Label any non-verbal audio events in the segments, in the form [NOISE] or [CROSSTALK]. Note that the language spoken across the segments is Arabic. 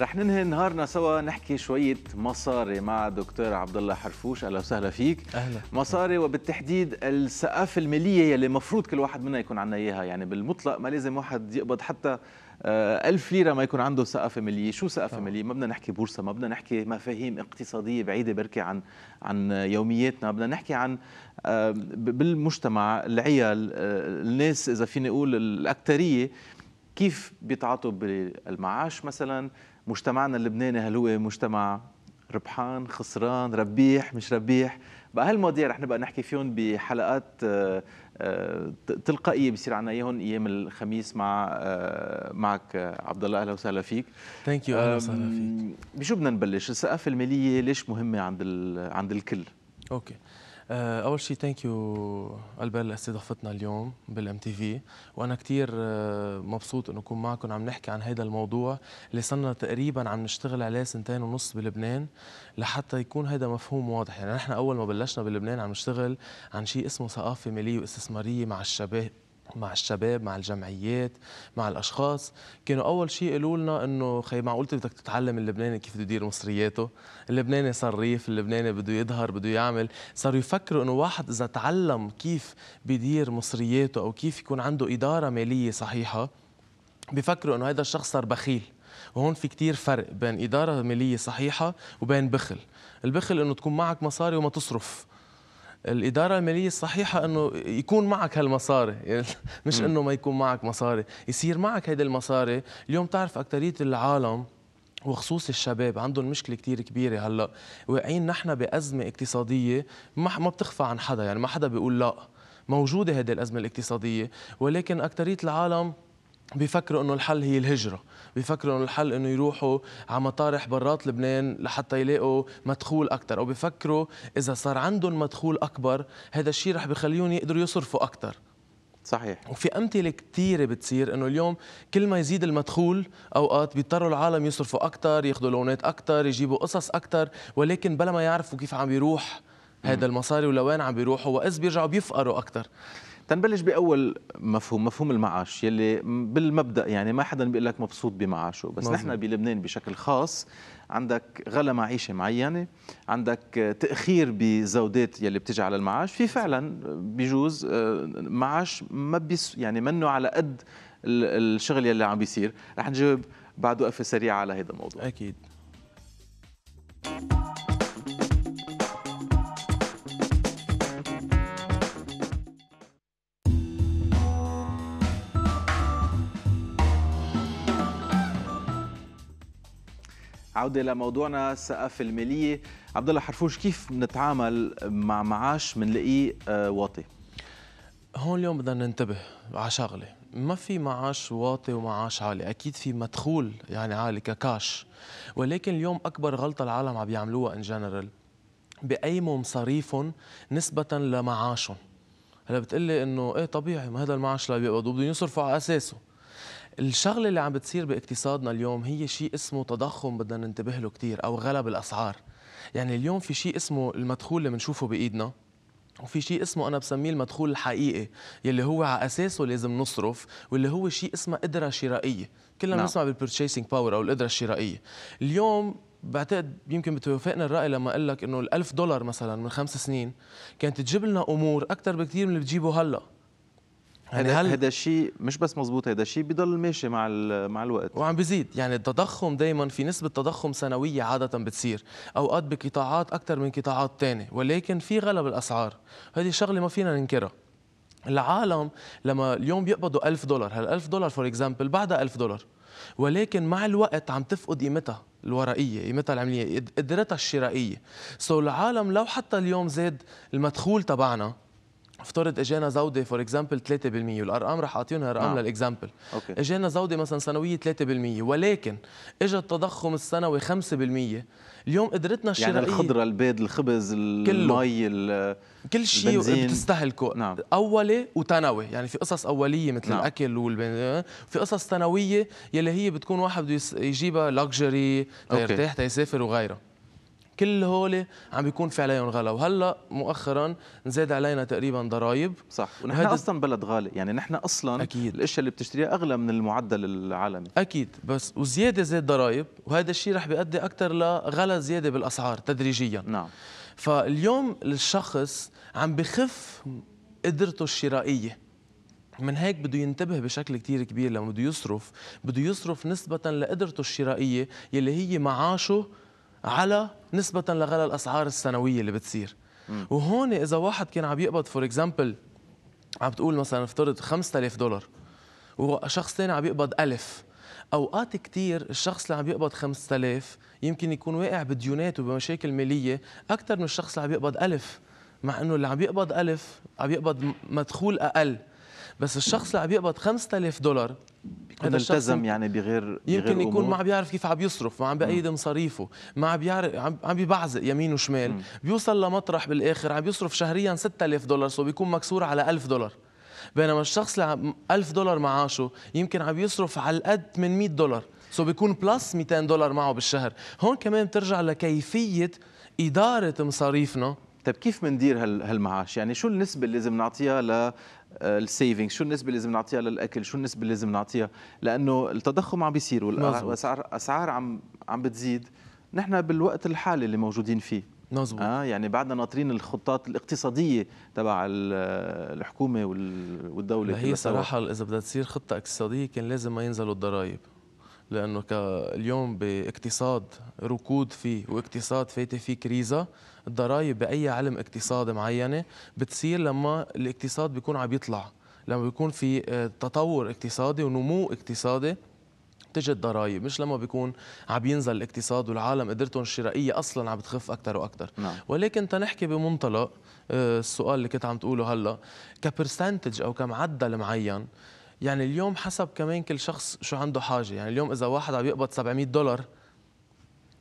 رح ننهي نهارنا سوا نحكي شوية مصاري مع دكتور عبد الله حرفوش أهلا وسهلا فيك أهلا مصاري وبالتحديد السقف المالية يلي مفروض كل واحد منا يكون عنا إياها يعني بالمطلق ما لازم واحد يقبض حتى آه، ألف ليرة ما يكون عنده سقف مالية شو سقف آه. مالية ما بدنا نحكي بورصة ما بدنا نحكي مفاهيم اقتصادية بعيدة بركي عن عن يومياتنا بدنا نحكي عن آه، بالمجتمع العيال الناس إذا فيني أقول الأكترية كيف بيتعاطوا بالمعاش مثلا مجتمعنا اللبناني هل هو مجتمع ربحان خسران ربيح مش ربيح بقى هالمواضيع رح نبقى نحكي فيهم بحلقات آه، آه، تلقائيه بصير عنا اياهم ايام الخميس مع آه، معك عبد الله اهلا وسهلا فيك ثانك يو اهلا وسهلا فيك بشو بدنا نبلش الثقافه الماليه ليش مهمه عند عند الكل اوكي okay. آه، اول شيء ثانك يو البال لاستضافتنا اليوم بالام تي في وانا كثير آه، مبسوط انه اكون معكم عم نحكي عن هذا الموضوع اللي صرنا تقريبا عم نشتغل عليه سنتين ونص بلبنان لحتى يكون هذا مفهوم واضح يعني نحن اول ما بلشنا بلبنان عم نشتغل عن شيء اسمه ثقافه ماليه واستثماريه مع الشباب مع الشباب مع الجمعيات مع الاشخاص كانوا اول شيء قالوا لنا انه خي معقول بدك تتعلم اللبناني كيف بده يدير مصرياته اللبناني صريف اللبناني بده يظهر بده يعمل صاروا يفكروا انه واحد اذا تعلم كيف بيدير مصرياته او كيف يكون عنده اداره ماليه صحيحه بفكروا انه هذا الشخص صار بخيل وهون في كتير فرق بين إدارة مالية صحيحة وبين بخل البخل أنه تكون معك مصاري وما تصرف الاداره الماليه الصحيحه انه يكون معك هالمصاري [LAUGHS] يعني مش انه ما يكون معك مصاري يصير معك هيدا المصاري اليوم تعرف اكثريه العالم وخصوص الشباب عندهم مشكله كثير كبيره هلا واقعين نحن بازمه اقتصاديه ما بتخفى عن حدا يعني ما حدا بيقول لا موجوده هذه الازمه الاقتصاديه ولكن اكثريه العالم بيفكروا انه الحل هي الهجره بيفكروا انه الحل انه يروحوا على مطارح برات لبنان لحتى يلاقوا مدخول اكثر او بيفكروا اذا صار عندهم مدخول اكبر هذا الشيء رح بخليهم يقدروا يصرفوا اكثر صحيح وفي امثله كثيره بتصير انه اليوم كل ما يزيد المدخول اوقات بيضطروا العالم يصرفوا اكثر ياخذوا لونات اكثر يجيبوا قصص اكثر ولكن بلا ما يعرفوا كيف عم بيروح هذا المصاري ولوين عم بيروحوا واذ بيرجعوا بيفقروا اكثر تنبلش باول مفهوم مفهوم المعاش يلي بالمبدا يعني ما حدا بيقول لك مبسوط بمعاشه بس نحن بلبنان بشكل خاص عندك غلا معيشه معينه عندك تاخير بزودات يلي بتجي على المعاش في فعلا بجوز آه، معاش ما بيس يعني منه على قد الشغل يلي عم بيصير رح نجاوب بعد وقفه سريعه على هذا الموضوع اكيد العوده لموضوعنا السقف الماليه عبد الله حرفوش كيف بنتعامل مع معاش بنلاقيه آه، واطي هون اليوم بدنا ننتبه على شغله ما في معاش واطي ومعاش عالي اكيد في مدخول يعني عالي ككاش ولكن اليوم اكبر غلطه العالم عم بيعملوها ان جنرال بقيموا مصاريفهم نسبه لمعاشهم هلا بتقلي انه ايه طبيعي ما هذا المعاش اللي بيقبضوا بده يصرفوا على اساسه الشغله اللي عم بتصير باقتصادنا اليوم هي شيء اسمه تضخم بدنا ننتبه له كثير او غلب الاسعار يعني اليوم في شيء اسمه المدخول اللي بنشوفه بايدنا وفي شيء اسمه انا بسميه المدخول الحقيقي يلي هو على اساسه لازم نصرف واللي هو شيء اسمه قدره شرائيه كلنا نعم. بنسمع نعم. بالبرتشيسنج باور او القدره الشرائيه اليوم بعتقد يمكن بتوافقنا الرأي لما أقول لك إنه ال1000 دولار مثلا من خمس سنين كانت تجيب لنا أمور أكثر بكثير من اللي بتجيبه هلأ يعني هل هذا الشيء مش بس مزبوط هذا الشيء بضل ماشي مع مع الوقت وعم بيزيد يعني التضخم دائما في نسبه تضخم سنويه عاده بتصير اوقات بقطاعات اكثر من قطاعات ثانيه ولكن في غلب الاسعار هذه شغله ما فينا ننكرها العالم لما اليوم بيقبضوا 1000 دولار هال 1000 دولار فور اكزامبل بعدها 1000 دولار ولكن مع الوقت عم تفقد قيمتها الورقيه قيمتها العمليه قدرتها الشرائيه سو العالم لو حتى اليوم زاد المدخول تبعنا افترض اجانا زوده فور اكزامبل 3% والارقام رح اعطيهم ارقام نعم. للاكزامبل اجانا زوده مثلا سنويه 3% ولكن اجى التضخم السنوي 5% اليوم قدرتنا يعني الشرائيه يعني الخضره البيض الخبز المي كل شيء بتستهلكه نعم. اولي وثانوي يعني في قصص اوليه مثل نعم. الاكل والبنزين في قصص ثانويه يلي هي بتكون واحد بده يجيبها لكجري يرتاح تيسافر وغيرها كل هول عم بيكون في عليهم غلا وهلا مؤخرا زاد علينا تقريبا ضرائب صح ونحن اصلا بلد غالي يعني نحن اصلا أكيد. الاشياء اللي بتشتريها اغلى من المعدل العالمي اكيد بس وزياده زاد ضرائب وهذا الشيء رح بيؤدي اكثر لغلا زياده بالاسعار تدريجيا نعم فاليوم الشخص عم بخف قدرته الشرائيه من هيك بده ينتبه بشكل كتير كبير لما بده يصرف بده يصرف نسبة لقدرته الشرائية يلي هي معاشه على نسبة لغلاء الأسعار السنوية اللي بتصير وهون إذا واحد كان عم يقبض فور اكزامبل عم بتقول مثلا افترض 5000 دولار وشخص ثاني عم يقبض 1000 اوقات كثير الشخص اللي عم يقبض 5000 يمكن يكون واقع بديونات وبمشاكل ماليه اكثر من الشخص اللي عم يقبض 1000 مع انه اللي عم يقبض 1000 عم يقبض مدخول اقل بس الشخص اللي عم يقبض 5000 دولار يكون التزم يعني بغير يمكن بغير يكون ما عم بيعرف كيف عم بيصرف ما عم بأيد مصاريفه ما عم بيعرف عم بيبعزق يمين وشمال م. بيوصل لمطرح بالاخر عم بيصرف شهريا 6000 دولار سو بيكون مكسور على 1000 دولار بينما الشخص اللي 1000 دولار معاشه يمكن عم يصرف على القد 800 دولار سو بيكون بلس 200 دولار معه بالشهر هون كمان بترجع لكيفيه اداره مصاريفنا طيب كيف بندير هالمعاش يعني شو النسبه اللي لازم نعطيها آه، للسيفنج شو النسبه اللي لازم نعطيها للاكل شو النسبه اللي لازم نعطيها لانه التضخم عم بيصير والاسعار اسعار عم عم بتزيد نحن بالوقت الحالي اللي موجودين فيه مظبوط اه يعني بعدنا ناطرين الخطات الاقتصاديه تبع الحكومه والدوله هي صراحه اذا بدها تصير خطه اقتصاديه كان لازم ما ينزلوا الضرائب لانه اليوم باقتصاد ركود فيه واقتصاد فات فيه كريزه الضرائب باي علم اقتصاد معينه بتصير لما الاقتصاد بيكون عم يطلع لما بيكون في آه، تطور اقتصادي ونمو اقتصادي تجي الضرائب مش لما بيكون عم ينزل الاقتصاد والعالم قدرتهم الشرائيه اصلا عم بتخف اكثر واكثر نعم. ولكن تنحكي بمنطلق آه، السؤال اللي كنت عم تقوله هلا كبرسنتج او كمعدل معين يعني اليوم حسب كمان كل شخص شو عنده حاجه يعني اليوم اذا واحد عم يقبض 700 دولار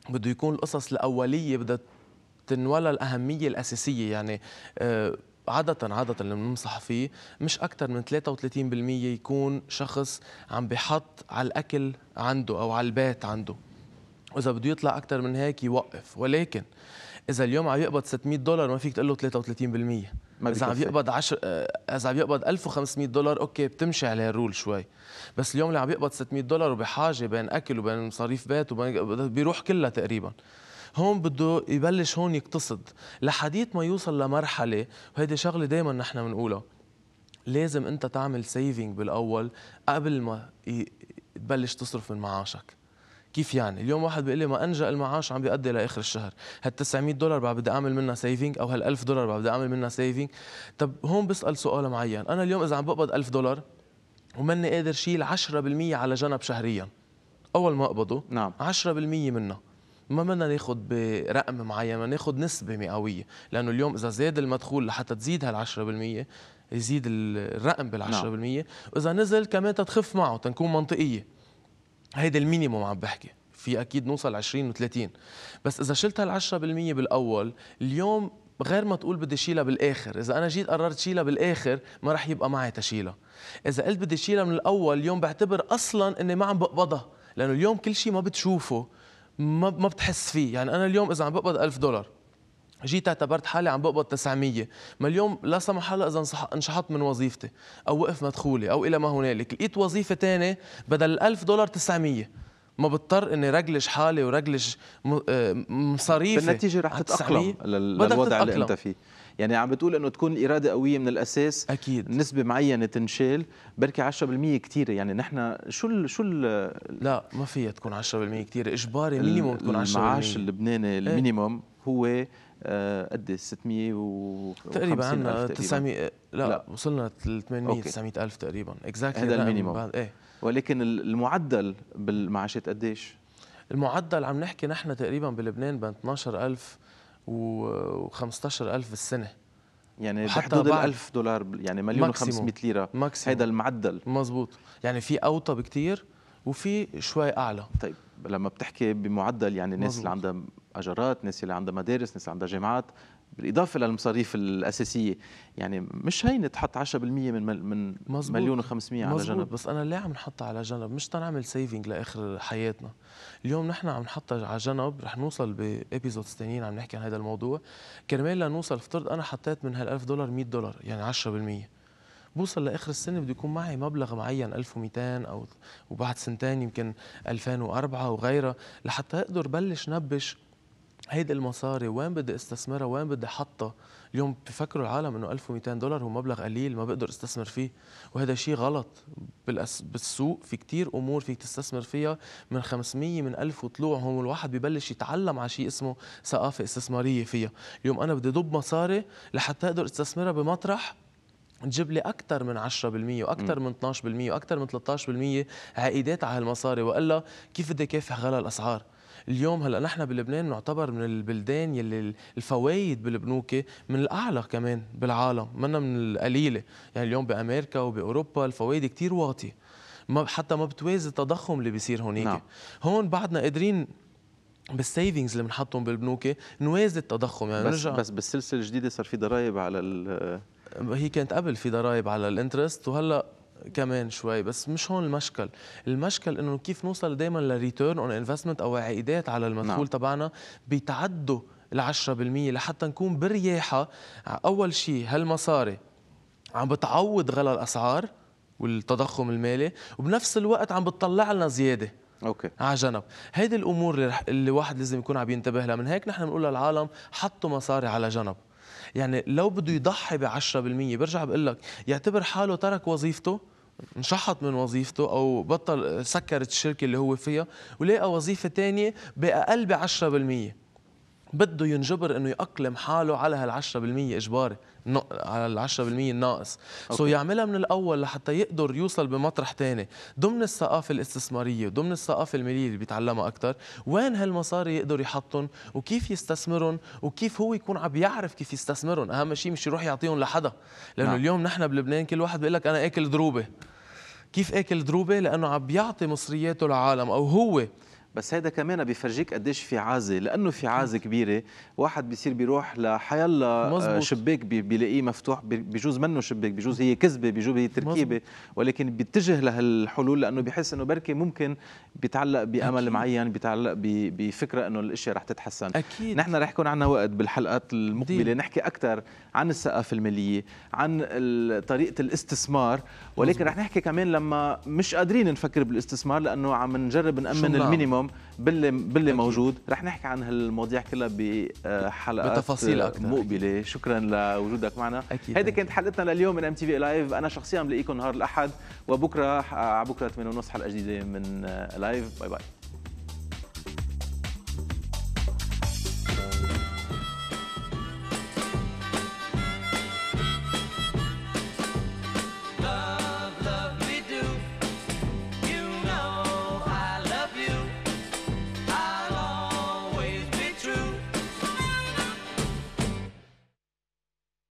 بده يكون القصص الاوليه بدها تنولى الاهميه الاساسيه يعني آه عادة عادة اللي بننصح فيه مش أكثر من 33% يكون شخص عم بحط على الأكل عنده أو على البيت عنده وإذا بده يطلع أكثر من هيك يوقف ولكن اذا اليوم عم يقبض 600 دولار ما فيك تقول له 33% ما آه، اذا عم يقبض 10 اذا عم يقبض 1500 دولار اوكي بتمشي عليه الرول شوي بس اليوم اللي عم يقبض 600 دولار وبحاجه بين اكل وبين مصاريف بيت وبين بيروح كلها تقريبا هون بده يبلش هون يقتصد لحديت ما يوصل لمرحله وهيدي شغله دائما نحن بنقولها لازم انت تعمل سيفينج بالاول قبل ما تبلش تصرف من معاشك كيف يعني اليوم واحد بيقول لي ما انجا المعاش عم بيأدي لاخر الشهر هال 900 دولار بقى بدي اعمل منها سيفينج او هال 1000 دولار بقى بدي اعمل منها سيفينج طب هون بسال سؤال معين انا اليوم اذا عم بقبض 1000 دولار وماني قادر شيل 10% على جنب شهريا اول ما اقبضه نعم 10% منها ما بدنا ناخذ برقم معين بدنا ناخذ نسبه مئويه لانه اليوم اذا زاد المدخول لحتى تزيد هال 10% يزيد الرقم بال 10% نعم. واذا نزل كمان تتخف معه تنكون منطقيه هيدا المينيموم عم بحكي في اكيد نوصل 20 و30 بس اذا شلت هال 10% بالاول اليوم غير ما تقول بدي شيلها بالاخر اذا انا جيت قررت شيلها بالاخر ما رح يبقى معي تشيلها اذا قلت بدي شيلها من الاول اليوم بعتبر اصلا اني ما عم بقبضها لانه اليوم كل شيء ما بتشوفه ما ما بتحس فيه يعني انا اليوم اذا عم بقبض 1000 دولار جيت اعتبرت حالي عم بقبض 900 ما اليوم لا سمح الله اذا انشحط من وظيفتي او وقف مدخولي او الى ما هنالك لقيت وظيفه ثانيه بدل 1000 دولار 900 ما بضطر اني رجلش حالي ورجلش مصاريفي آه، بالنتيجه رح تتاقلم للوضع اللي انت فيه يعني عم بتقول انه تكون الاراده قويه من الاساس اكيد نسبه معينه تنشال بركي 10% كثير يعني نحن شو الـ شو ال لا ما فيها تكون 10% كثير اجباري مينيموم تكون 10% المعاش اللبناني إيه. المينيموم هو آه، قد 600 إيه؟ و تقريبا 900 آه، آه، لا, لا وصلنا 800 900 الف تقريبا اكزاكتلي هذا المينيموم ايه ولكن المعدل بالمعاشات قديش؟ المعدل عم نحكي نحن تقريبا بلبنان بين 12000 و 15000 بالسنه يعني بحدود ال 1000 دولار يعني مليون و500 ليره ماكسيموم هيدا المعدل مزبوط يعني في اوطى بكثير وفي شوي اعلى طيب لما بتحكي بمعدل يعني الناس اللي عندها اجارات ناس اللي عندها مدارس ناس عندها جامعات بالاضافه للمصاريف الاساسيه يعني مش هينه تحط 10% من من مزبوط. مليون و500 على جنب بس انا ليه عم نحطها على جنب مش تنعمل سيفنج لاخر حياتنا اليوم نحن عم نحطها على جنب رح نوصل بابيزودز ثانيين عم نحكي عن هذا الموضوع كرمال لنوصل افترض انا حطيت من هال 1000 دولار 100 دولار يعني 10% بوصل لاخر السنه بده يكون معي مبلغ معين 1200 او وبعد سنتين يمكن 2004 وغيرها لحتى اقدر بلش نبش هيدي المصاري وين بدي استثمرها وين بدي حطها اليوم بفكروا العالم انه 1200 دولار هو مبلغ قليل ما بقدر استثمر فيه وهذا شيء غلط بالأس... بالسوق في كتير امور فيك تستثمر فيها من 500 من 1000 وطلوع هون الواحد ببلش يتعلم على شيء اسمه ثقافه استثماريه فيها اليوم انا بدي ضب مصاري لحتى اقدر استثمرها بمطرح تجيب لي اكثر من 10% واكثر من 12% واكثر من 13% عائدات على هالمصاري والا كيف بدي كافح غلا الاسعار اليوم هلا نحن بلبنان نعتبر من البلدان يلي الفوايد بالبنوك من الاعلى كمان بالعالم منا من القليله يعني اليوم بامريكا وباوروبا الفوايد كثير واطيه ما حتى ما بتوازي التضخم اللي بيصير هونيك نعم. هون بعدنا قادرين بالسيفنجز اللي بنحطهم بالبنوك نوازي التضخم يعني بس نرجع بس بالسلسله الجديده صار في ضرائب على هي كانت قبل في ضرائب على الانترست وهلا كمان شوي بس مش هون المشكل المشكل انه كيف نوصل دائما لريتيرن اون انفستمنت او عائدات على المدخول نعم. تبعنا بيتعدوا ال 10% لحتى نكون برياحه اول شيء هالمصاري عم بتعوض غلا الاسعار والتضخم المالي وبنفس الوقت عم بتطلع لنا زياده اوكي على جنب هيدي الامور اللي, اللي الواحد لازم يكون عم ينتبه لها من هيك نحن بنقول للعالم حطوا مصاري على جنب يعني لو بده يضحي ب 10% برجع بقول لك يعتبر حاله ترك وظيفته انشحط من وظيفته او بطل سكرت الشركه اللي هو فيها ولقى وظيفه ثانيه باقل ب 10% بده ينجبر انه يأقلم حاله على هال 10% اجباري على ال 10% الناقص سو يعملها من الاول لحتى يقدر يوصل بمطرح ثاني ضمن الثقافه الاستثماريه وضمن الثقافه الماليه اللي بيتعلمها اكثر وين هالمصاري يقدر يحطهم وكيف يستثمرهم وكيف هو يكون عم يعرف كيف يستثمرهم اهم شيء مش يروح يعطيهم لحدا لانه نعم. اليوم نحن بلبنان كل واحد بيقول لك انا اكل ضروبه كيف اكل ضروبه لانه عم بيعطي مصرياته للعالم او هو بس هيدا كمان بيفرجيك قديش في عازه لانه في عازه كبيره واحد بيصير بيروح لحيلا آه، شباك بيلاقيه مفتوح بجوز منه شباك بجوز هي كذبه بجوز هي تركيبه ولكن بيتجه لهالحلول لانه بيحس انه بركي ممكن بيتعلق بامل أكيد. معين بيتعلق بفكره انه الاشياء رح تتحسن أكيد. نحن رح يكون عندنا وقت بالحلقات المقبله دي. نحكي اكثر عن الثقافه الماليه عن طريقه الاستثمار ولكن مزبوط. رح نحكي كمان لما مش قادرين نفكر بالاستثمار لانه عم نجرب نامن المينيموم اليوم باللي باللي موجود رح نحكي عن هالمواضيع كلها بحلقه آه، بتفاصيل آه، اكثر مقبله شكرا لوجودك معنا اكيد هيدي كانت حلقتنا لليوم من ام تي في لايف انا شخصيا بلاقيكم نهار الاحد وبكره على آه، بكره 8 حلقه جديده من لايف باي باي